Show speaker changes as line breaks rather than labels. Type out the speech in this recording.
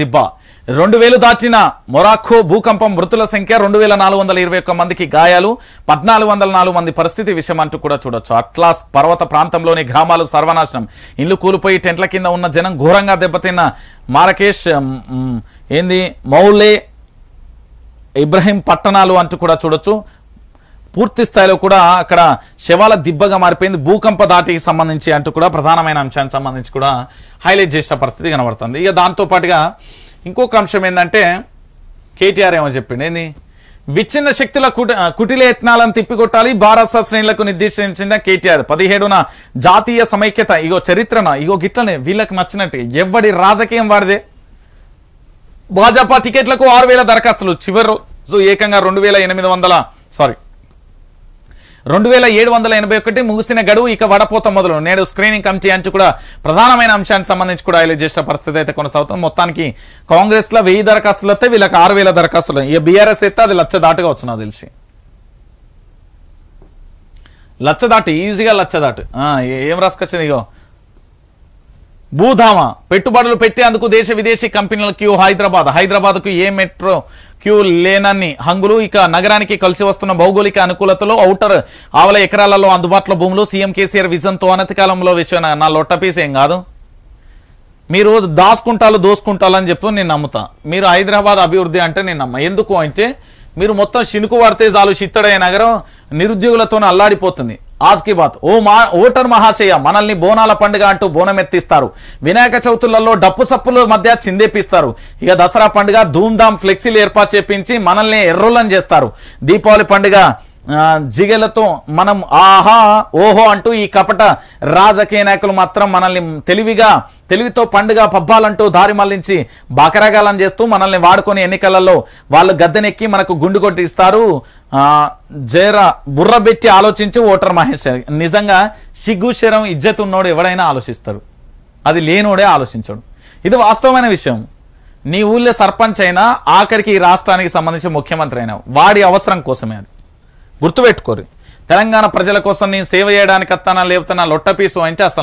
దిబ్బ రెండు వేలు దాటిన మొరాఖో భూకంపం మృతుల సంఖ్య రెండు వేల నాలుగు వందల ఇరవై ఒక్క మందికి గాయాలు పద్నాలుగు వందల నాలుగు మంది పరిస్థితి విషయం అంటూ కూడా చూడొచ్చు అట్లాస్ పర్వత ప్రాంతంలోని గ్రామాలు సర్వనాశనం ఇల్లు కూలిపోయి టెంట్ల కింద ఉన్న జనం ఘోరంగా దెబ్బతిన్న మారకేష్ ఏంది మౌలే ఇబ్రహీం పట్టణాలు అంటూ కూడా చూడొచ్చు పూర్తి స్థాయిలో కూడా అక్కడ శవాల దిబ్బగా మారిపోయింది భూకంప దాటికి సంబంధించి అంటూ కూడా ప్రధానమైన అంశానికి సంబంధించి కూడా హైలైట్ చేసిన పరిస్థితి కనబడుతుంది ఇక దాంతోపాటుగా ఇంకొక అంశం ఏంటంటే కేటీఆర్ ఏమో చెప్పింది ఏంది విచ్ఛిన్న శక్తుల యత్నాలను తిప్పికొట్టాలి భారత శ్రేణులకు నిర్దేశించిన కేటీఆర్ పదిహేడున జాతీయ సమైక్యత ఇగో చరిత్రన ఇగో గిట్లనే వీళ్ళకి నచ్చినట్టు ఎవడి రాజకీయం వాడిదే భాజపా టికెట్లకు ఆరు దరఖాస్తులు చివరి రోజు ఏకంగా రెండు సారీ రెండు వేల ఏడు వందల ఎనభై ఒకటి ముగిసిన గడువు ఇక వడపోత మొదలు నేడు స్క్రీనింగ్ కమిటీ అంచు కూడా ప్రధానమైన అంశానికి సంబంధించి కూడా హైలైట్ చేసిన పరిస్థితి అయితే కొనసాగుతుంది మొత్తానికి కాంగ్రెస్లో వెయ్యి దరఖాస్తులు వస్తే వీళ్ళకి ఆరు వేల దరఖాస్తులు ఇక బీఆర్ఎస్ అయితే అది లచ్చ దాటుగా వచ్చిన తెలిసి లచ్చ దాటి ఈజీగా లచ్చ దాటు ఏం రాసుకొచ్చిన ఇగో భూధామ పెట్టుబడులు పెట్టేందుకు దేశ విదేశీ కంపెనీల క్యూ హైదరాబాద్ హైదరాబాద్కు ఏ మెట్రో క్యూ లేనన్ని హంగులు ఇక నగరానికి కలిసి వస్తున్న భౌగోళిక అనుకూలతలో ఔటర్ ఆవల ఎకరాలలో అందుబాటులో భూములు సీఎం కేసీఆర్ విజన్తో అనతి కాలంలో విషయం నా లొట్టపీస్ ఏం కాదు మీరు దాసుకుంటాలు దోసుకుంటాలని చెప్పి నేను నమ్ముతా మీరు హైదరాబాద్ అభివృద్ధి అంటే నేను నమ్మ ఎందుకు అంటే మీరు మొత్తం చినుకు వాడితే చాలు చిత్తడైన నగరం నిరుద్యోగులతో అల్లాడిపోతుంది ఆజ్ కి బాత్ ఓ మా ఓటర్ మహాశయ మనల్ని బోనాల పండుగ అంటూ బోనం ఎత్తిస్తారు వినాయక చవితులలో డప్పు సప్పుల మధ్య చిందేపిస్తారు ఇక దసరా పండుగ ధామ్ ఫ్లెక్సీలు ఏర్పాటు చేపించి మనల్ని ఎర్రులను చేస్తారు దీపావళి పండుగ జిగలతో మనం ఆహా ఓహో అంటూ ఈ కపట రాజకీయ నాయకులు మాత్రం మనల్ని తెలివిగా తెలివితో పండుగ పబ్బాలంటూ దారి మళ్లించి బాకరాగాలం చేస్తూ మనల్ని వాడుకొని ఎన్నికలలో వాళ్ళు గద్దెనెక్కి మనకు గుండు కొట్టిస్తారు జయర బుర్రబెట్టి ఆలోచించి ఓటర్ మహేష్ నిజంగా సిగ్గు శరం ఇజ్జత్ ఉన్నోడు ఎవడైనా ఆలోచిస్తాడు అది లేనోడే ఆలోచించడు ఇది వాస్తవమైన విషయం నీ ఊళ్ళో సర్పంచ్ అయినా ఆఖరికి ఈ రాష్ట్రానికి సంబంధించి ముఖ్యమంత్రి అయినా వాడి అవసరం కోసమే అది గుర్తుపెట్టుకోరు తెలంగాణ ప్రజల కోసం నేను సేవ చేయడానికి అత్తానా లేపుతానా లొట్టపీసు అంటే అసలు